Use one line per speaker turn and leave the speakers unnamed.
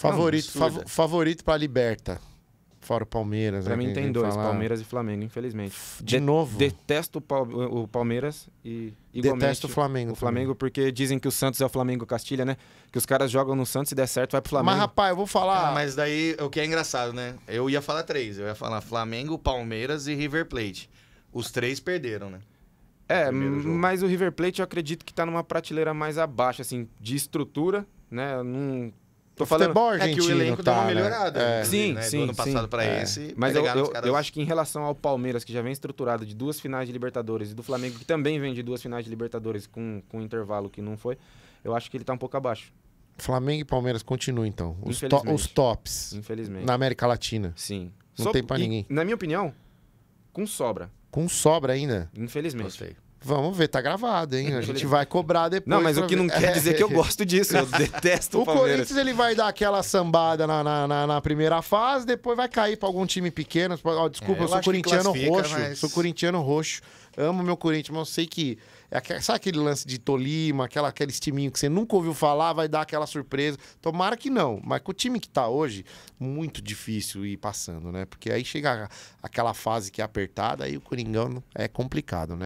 É favorito, não, fav
favorito pra Liberta. Fora o Palmeiras. Pra né, mim tem dois, falar. Ah, Palmeiras e
Flamengo, infelizmente. De, De novo? Detesto o, Palmeiras e Detesto o Flamengo. O Flamengo, também. porque dizem que o Santos é o Flamengo Castilha, né? Que os caras jogam no Santos e der certo, vai pro Flamengo. Mas, rapaz, eu vou falar. Ah, mas daí, o que é engraçado, né? Eu ia falar três. Eu ia falar Flamengo, Palmeiras e River Plate. Os três perderam, né? É, mas o River Plate eu acredito que tá numa prateleira mais abaixo, assim, de estrutura, né? Não Tô falando é que o elenco tá, deu uma tá, né? melhorada. Né? É. Sim, né? sim, Do ano passado para é. esse. Tá Mas eu, eu, caras... eu, acho que em relação ao Palmeiras, que já vem estruturado de duas finais de Libertadores, e do Flamengo, que também vem de duas finais de Libertadores com, com um intervalo que não foi, eu acho que ele tá um pouco abaixo.
Flamengo e Palmeiras continuam, então. Os, to os tops. Infelizmente. Na América Latina. Sim. Não so... tem pra e, ninguém.
Na minha opinião, com sobra.
Com sobra ainda?
Infelizmente. Gostei.
Vamos ver, tá gravado, hein? A gente vai cobrar depois. Não, mas o que não quer é. dizer que eu gosto disso. Eu detesto o, o Palmeiras. Corinthians ele vai dar aquela sambada na, na, na, na primeira fase, depois vai cair para algum time pequeno. Oh, desculpa, é, eu, eu sou corintiano roxo. Mas... Sou corintiano roxo. Amo meu Corinthians, mas eu sei que. É, sabe aquele lance de Tolima, aquela, aquele timinhos que você nunca ouviu falar, vai dar aquela surpresa. Tomara que não. Mas com o time que tá hoje, muito difícil ir passando, né? Porque aí chega aquela fase que é apertada, aí o Coringão é complicado, né?